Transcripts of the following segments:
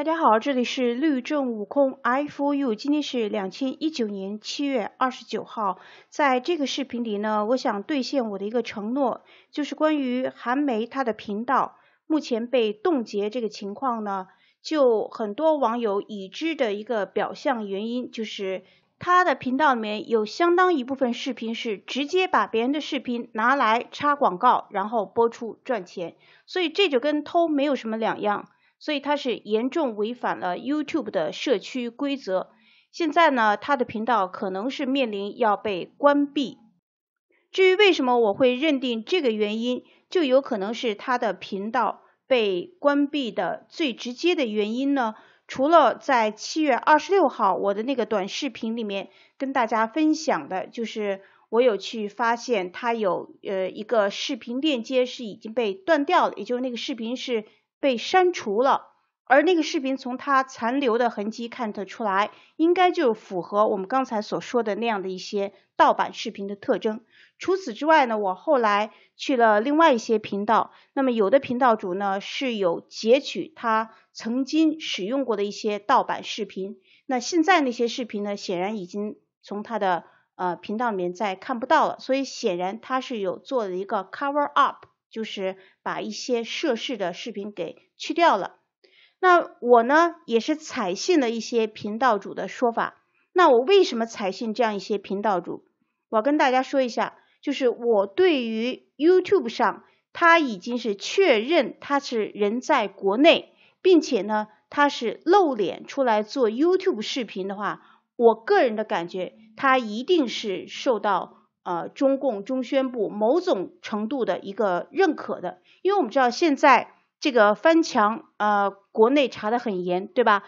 大家好，这里是律政悟空 I for you。今天是两千一九年七月二十九号，在这个视频里呢，我想兑现我的一个承诺，就是关于韩梅她的频道目前被冻结这个情况呢，就很多网友已知的一个表象原因，就是他的频道里面有相当一部分视频是直接把别人的视频拿来插广告，然后播出赚钱，所以这就跟偷没有什么两样。所以他是严重违反了 YouTube 的社区规则。现在呢，他的频道可能是面临要被关闭。至于为什么我会认定这个原因，就有可能是他的频道被关闭的最直接的原因呢？除了在七月二十六号我的那个短视频里面跟大家分享的，就是我有去发现他有呃一个视频链接是已经被断掉了，也就是那个视频是。被删除了，而那个视频从它残留的痕迹看得出来，应该就符合我们刚才所说的那样的一些盗版视频的特征。除此之外呢，我后来去了另外一些频道，那么有的频道主呢是有截取他曾经使用过的一些盗版视频，那现在那些视频呢，显然已经从他的呃频道里面再看不到了，所以显然他是有做了一个 cover up。就是把一些涉事的视频给去掉了。那我呢，也是采信了一些频道主的说法。那我为什么采信这样一些频道主？我跟大家说一下，就是我对于 YouTube 上，他已经是确认他是人在国内，并且呢，他是露脸出来做 YouTube 视频的话，我个人的感觉，他一定是受到。呃，中共中宣部某种程度的一个认可的，因为我们知道现在这个翻墙，呃，国内查的很严，对吧？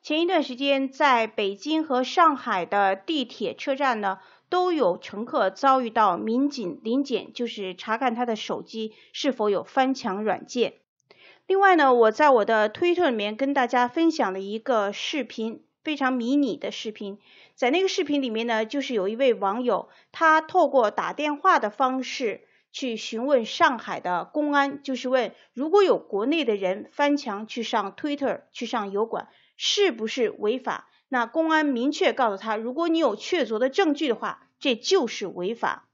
前一段时间在北京和上海的地铁车站呢，都有乘客遭遇到民警临检，就是查看他的手机是否有翻墙软件。另外呢，我在我的推特里面跟大家分享了一个视频，非常迷你的视频。在那个视频里面呢，就是有一位网友，他透过打电话的方式去询问上海的公安，就是问如果有国内的人翻墙去上 Twitter、去上油管，是不是违法？那公安明确告诉他，如果你有确凿的证据的话，这就是违法。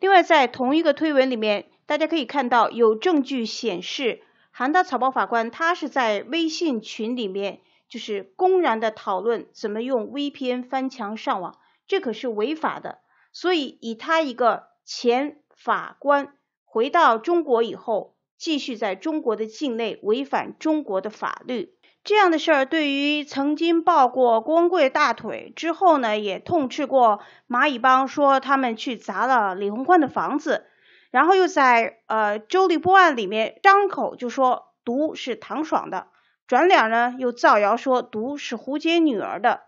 另外，在同一个推文里面，大家可以看到有证据显示，韩大草包法官他是在微信群里面。就是公然的讨论怎么用 VPN 翻墙上网，这可是违法的。所以以他一个前法官回到中国以后，继续在中国的境内违反中国的法律，这样的事儿，对于曾经抱过光棍大腿之后呢，也痛斥过蚂蚁帮说他们去砸了李洪宽的房子，然后又在呃周立波案里面张口就说毒是唐爽的。转脸呢，又造谣说毒是胡杰女儿的。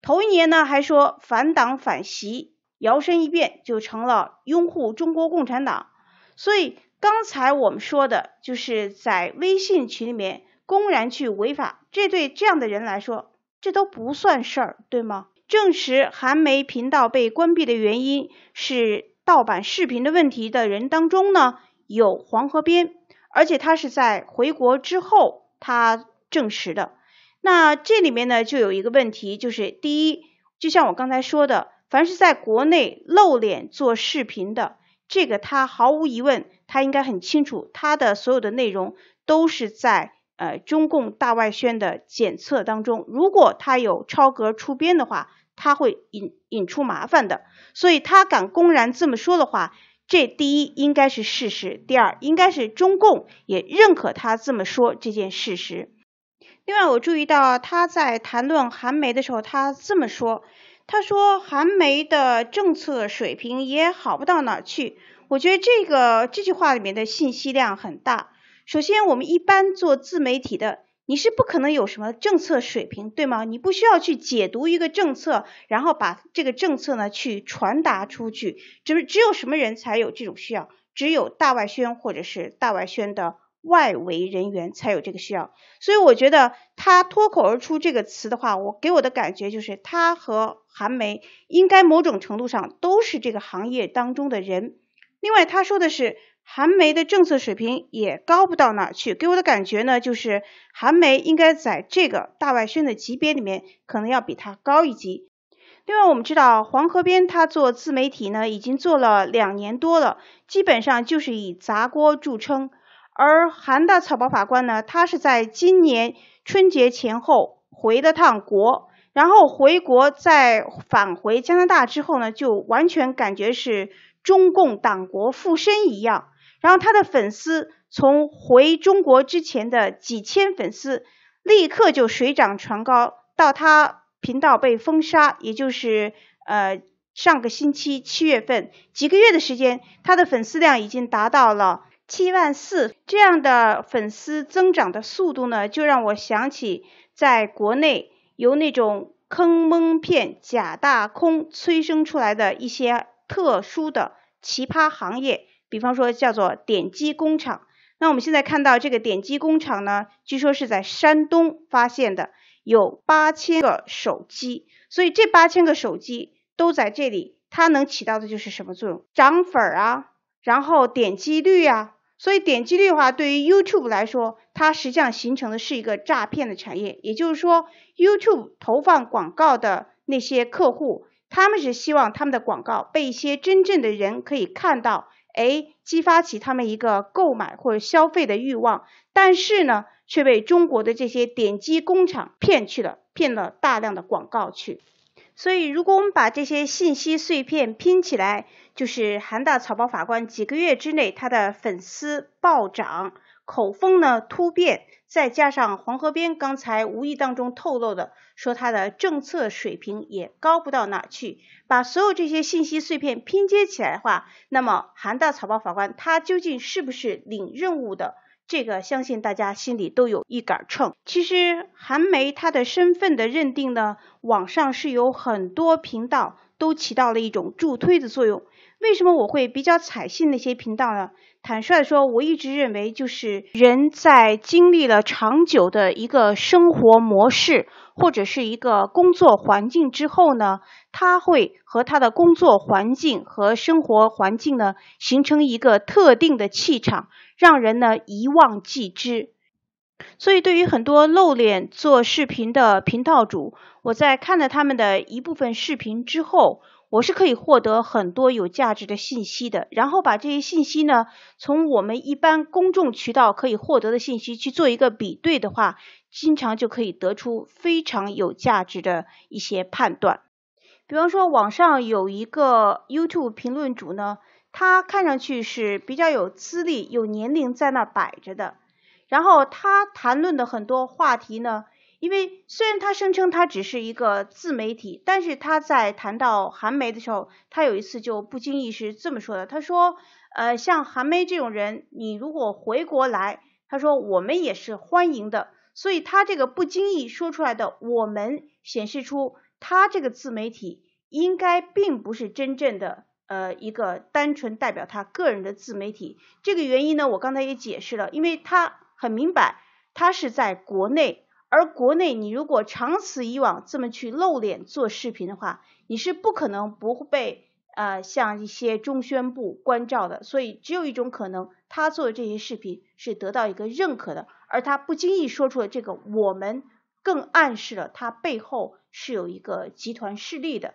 头一年呢，还说反党反习，摇身一变就成了拥护中国共产党。所以刚才我们说的，就是在微信群里面公然去违法，这对这样的人来说，这都不算事儿，对吗？证实韩媒频道被关闭的原因是盗版视频的问题的人当中呢，有黄河边，而且他是在回国之后。他证实的，那这里面呢，就有一个问题，就是第一，就像我刚才说的，凡是在国内露脸做视频的，这个他毫无疑问，他应该很清楚，他的所有的内容都是在呃中共大外宣的检测当中，如果他有超格出编的话，他会引引出麻烦的，所以他敢公然这么说的话。这第一应该是事实，第二应该是中共也认可他这么说这件事实。另外，我注意到他在谈论韩媒的时候，他这么说：“他说韩媒的政策水平也好不到哪去。”我觉得这个这句话里面的信息量很大。首先，我们一般做自媒体的。你是不可能有什么政策水平，对吗？你不需要去解读一个政策，然后把这个政策呢去传达出去，只只有什么人才有这种需要？只有大外宣或者是大外宣的外围人员才有这个需要。所以我觉得他脱口而出这个词的话，我给我的感觉就是他和韩梅应该某种程度上都是这个行业当中的人。另外他说的是。韩媒的政策水平也高不到哪去，给我的感觉呢，就是韩媒应该在这个大外宣的级别里面，可能要比它高一级。另外，我们知道黄河边他做自媒体呢，已经做了两年多了，基本上就是以砸锅著称。而韩大草包法官呢，他是在今年春节前后回了趟国，然后回国再返回加拿大之后呢，就完全感觉是中共党国附身一样。然后他的粉丝从回中国之前的几千粉丝，立刻就水涨船高，到他频道被封杀，也就是呃上个星期七月份，几个月的时间，他的粉丝量已经达到了七万四。这样的粉丝增长的速度呢，就让我想起在国内由那种坑蒙骗、假大空催生出来的一些特殊的奇葩行业。比方说叫做点击工厂，那我们现在看到这个点击工厂呢，据说是在山东发现的，有八千个手机，所以这八千个手机都在这里，它能起到的就是什么作用？涨粉儿啊，然后点击率啊，所以点击率的话，对于 YouTube 来说，它实际上形成的是一个诈骗的产业，也就是说，YouTube 投放广告的那些客户，他们是希望他们的广告被一些真正的人可以看到。哎，激发起他们一个购买或者消费的欲望，但是呢，却被中国的这些点击工厂骗去了，骗了大量的广告去。所以，如果我们把这些信息碎片拼起来，就是韩大草包法官几个月之内他的粉丝暴涨。口风呢突变，再加上黄河边刚才无意当中透露的，说他的政策水平也高不到哪去。把所有这些信息碎片拼接起来的话，那么韩大草包法官他究竟是不是领任务的？这个相信大家心里都有一杆秤。其实韩梅她的身份的认定呢，网上是有很多频道都起到了一种助推的作用。为什么我会比较采信那些频道呢？坦率说，我一直认为就是人在经历了长久的一个生活模式或者是一个工作环境之后呢，他会和他的工作环境和生活环境呢形成一个特定的气场。让人呢一望即知，所以对于很多露脸做视频的频道主，我在看了他们的一部分视频之后，我是可以获得很多有价值的信息的。然后把这些信息呢，从我们一般公众渠道可以获得的信息去做一个比对的话，经常就可以得出非常有价值的一些判断。比方说，网上有一个 YouTube 评论主呢。他看上去是比较有资历、有年龄在那摆着的，然后他谈论的很多话题呢，因为虽然他声称他只是一个自媒体，但是他在谈到韩媒的时候，他有一次就不经意是这么说的，他说：“呃，像韩媒这种人，你如果回国来，他说我们也是欢迎的。”所以他这个不经意说出来的“我们”，显示出他这个自媒体应该并不是真正的。呃，一个单纯代表他个人的自媒体，这个原因呢，我刚才也解释了，因为他很明白，他是在国内，而国内你如果长此以往这么去露脸做视频的话，你是不可能不被呃像一些中宣部关照的，所以只有一种可能，他做的这些视频是得到一个认可的，而他不经意说出了这个，我们更暗示了他背后是有一个集团势力的。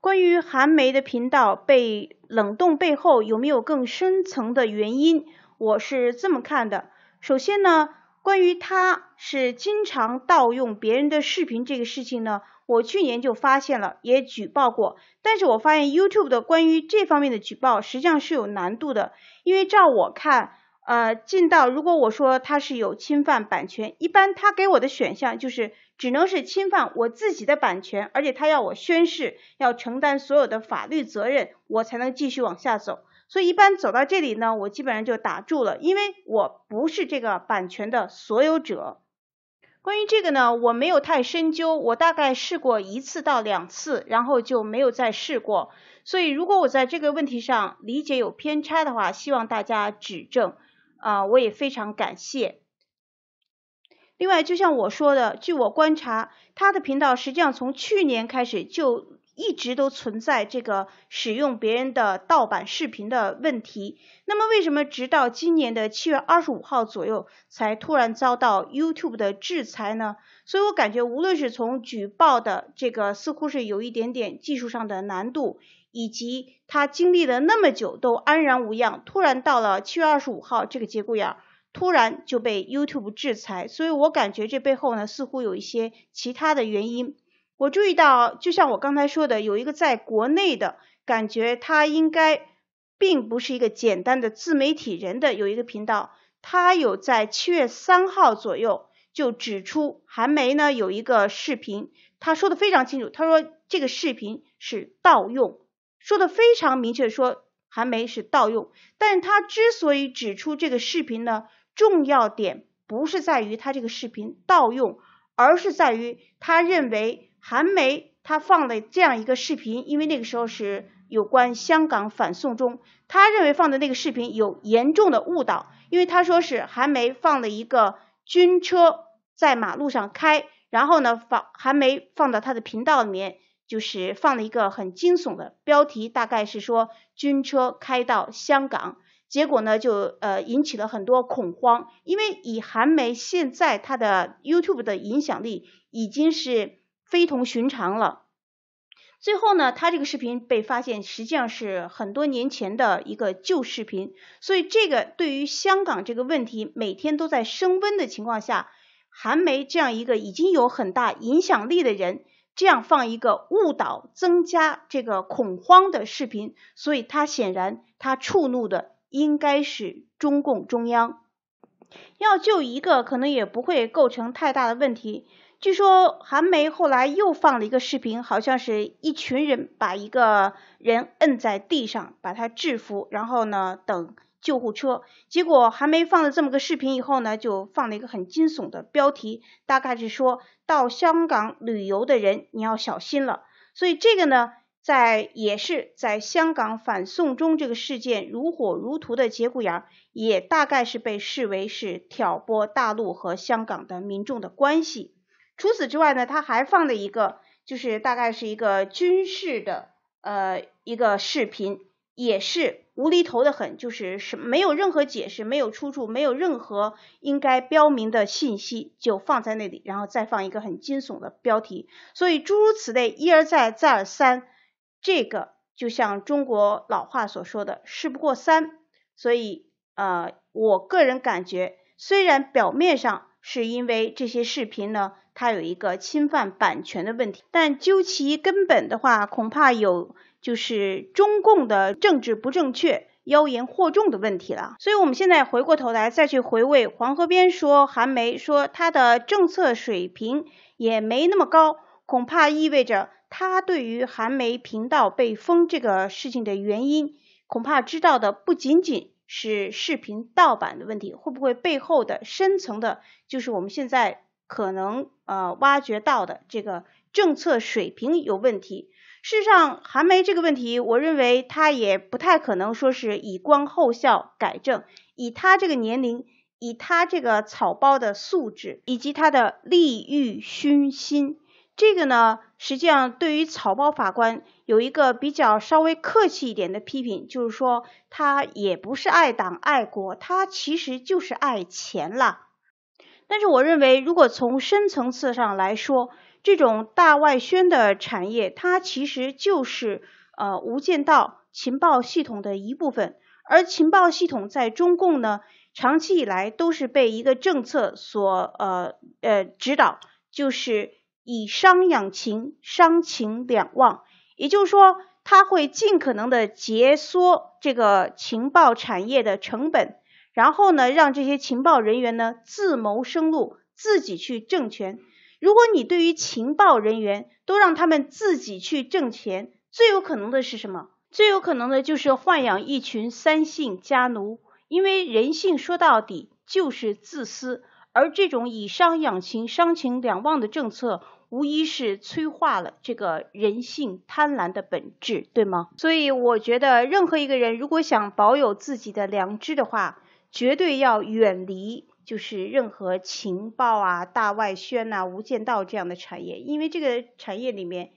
关于韩梅的频道被冷冻背后有没有更深层的原因，我是这么看的。首先呢，关于他是经常盗用别人的视频这个事情呢，我去年就发现了，也举报过。但是我发现 YouTube 的关于这方面的举报，实际上是有难度的，因为照我看，呃，进到如果我说他是有侵犯版权，一般他给我的选项就是。只能是侵犯我自己的版权，而且他要我宣誓，要承担所有的法律责任，我才能继续往下走。所以一般走到这里呢，我基本上就打住了，因为我不是这个版权的所有者。关于这个呢，我没有太深究，我大概试过一次到两次，然后就没有再试过。所以如果我在这个问题上理解有偏差的话，希望大家指正。啊，我也非常感谢。另外，就像我说的，据我观察，他的频道实际上从去年开始就一直都存在这个使用别人的盗版视频的问题。那么，为什么直到今年的七月二十五号左右才突然遭到 YouTube 的制裁呢？所以我感觉，无论是从举报的这个，似乎是有一点点技术上的难度，以及他经历了那么久都安然无恙，突然到了七月二十五号这个节骨眼儿。突然就被 YouTube 制裁，所以我感觉这背后呢似乎有一些其他的原因。我注意到，就像我刚才说的，有一个在国内的感觉，他应该并不是一个简单的自媒体人的有一个频道，他有在七月三号左右就指出韩媒呢有一个视频，他说的非常清楚，他说这个视频是盗用，说的非常明确，说韩媒是盗用。但是他之所以指出这个视频呢？重要点不是在于他这个视频盗用，而是在于他认为韩媒他放了这样一个视频，因为那个时候是有关香港反送中，他认为放的那个视频有严重的误导，因为他说是韩媒放了一个军车在马路上开，然后呢放韩媒放到他的频道里面，就是放了一个很惊悚的标题，大概是说军车开到香港。结果呢，就呃引起了很多恐慌，因为以韩媒现在它的 YouTube 的影响力已经是非同寻常了。最后呢，他这个视频被发现实际上是很多年前的一个旧视频，所以这个对于香港这个问题每天都在升温的情况下，韩梅这样一个已经有很大影响力的人，这样放一个误导、增加这个恐慌的视频，所以他显然他触怒的。应该是中共中央要救一个，可能也不会构成太大的问题。据说韩媒后来又放了一个视频，好像是一群人把一个人摁在地上，把他制服，然后呢等救护车。结果韩媒放了这么个视频以后呢，就放了一个很惊悚的标题，大概是说到香港旅游的人你要小心了。所以这个呢。在也是在香港反送中这个事件如火如荼的节骨眼儿，也大概是被视为是挑拨大陆和香港的民众的关系。除此之外呢，他还放了一个，就是大概是一个军事的呃一个视频，也是无厘头的很，就是是没有任何解释，没有出处，没有任何应该标明的信息，就放在那里，然后再放一个很惊悚的标题。所以诸如此类，一而再，再而三。这个就像中国老话所说的“事不过三”，所以啊，我个人感觉，虽然表面上是因为这些视频呢，它有一个侵犯版权的问题，但究其根本的话，恐怕有就是中共的政治不正确、妖言惑众的问题了。所以，我们现在回过头来再去回味黄河边说韩媒说他的政策水平也没那么高，恐怕意味着。他对于韩梅频道被封这个事情的原因，恐怕知道的不仅仅是视频盗版的问题，会不会背后的深层的，就是我们现在可能呃挖掘到的这个政策水平有问题？事实上，韩梅这个问题，我认为他也不太可能说是以观后效改正，以他这个年龄，以他这个草包的素质，以及他的利欲熏心。这个呢，实际上对于草包法官有一个比较稍微客气一点的批评，就是说他也不是爱党爱国，他其实就是爱钱啦。但是我认为，如果从深层次上来说，这种大外宣的产业，它其实就是呃无间道情报系统的一部分，而情报系统在中共呢，长期以来都是被一个政策所呃呃指导，就是。以商养情，商情两旺，也就是说，他会尽可能的节缩这个情报产业的成本，然后呢，让这些情报人员呢自谋生路，自己去挣钱。如果你对于情报人员都让他们自己去挣钱，最有可能的是什么？最有可能的就是豢养一群三姓家奴，因为人性说到底就是自私，而这种以商养情，商情两旺的政策。无疑是催化了这个人性贪婪的本质，对吗？所以我觉得，任何一个人如果想保有自己的良知的话，绝对要远离就是任何情报啊、大外宣啊、无间道这样的产业，因为这个产业里面，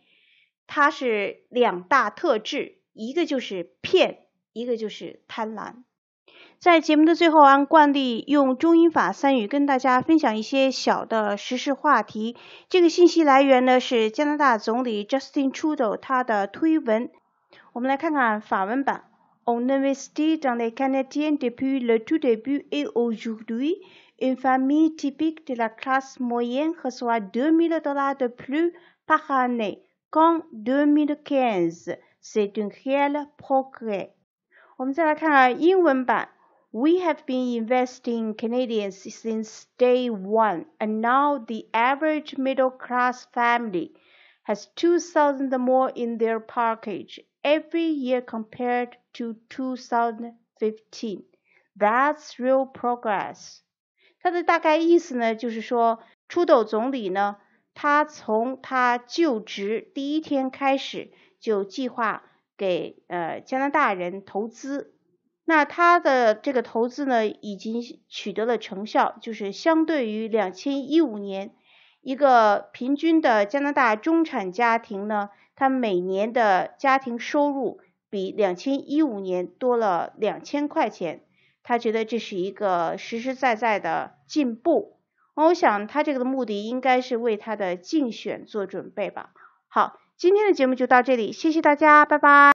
它是两大特质，一个就是骗，一个就是贪婪。在节目的最后，按惯例用中英法三语跟大家分享一些小的时事话题。这个信息来源呢是加拿大总理 Justin Trudeau 他的推文。我们来看看法文版：On devient un Canadiens depuis le tout début et aujourd'hui, une famille typique de la classe moyenne reçoit 2 000 dollars de plus par année qu'en 2015. C'est un réel progrès。我们再来看看英文版。We have been investing Canadians since day one, and now the average middle class family has 2,000 more in their package every year compared to 2015. That's real progress. 它的大概意思呢，就是说，出斗总理呢，他从他就职第一天开始就计划给呃加拿大人投资那他的这个投资呢，已经取得了成效，就是相对于两千一五年，一个平均的加拿大中产家庭呢，他每年的家庭收入比两千一五年多了两千块钱，他觉得这是一个实实在在的进步。我想他这个的目的应该是为他的竞选做准备吧。好，今天的节目就到这里，谢谢大家，拜拜。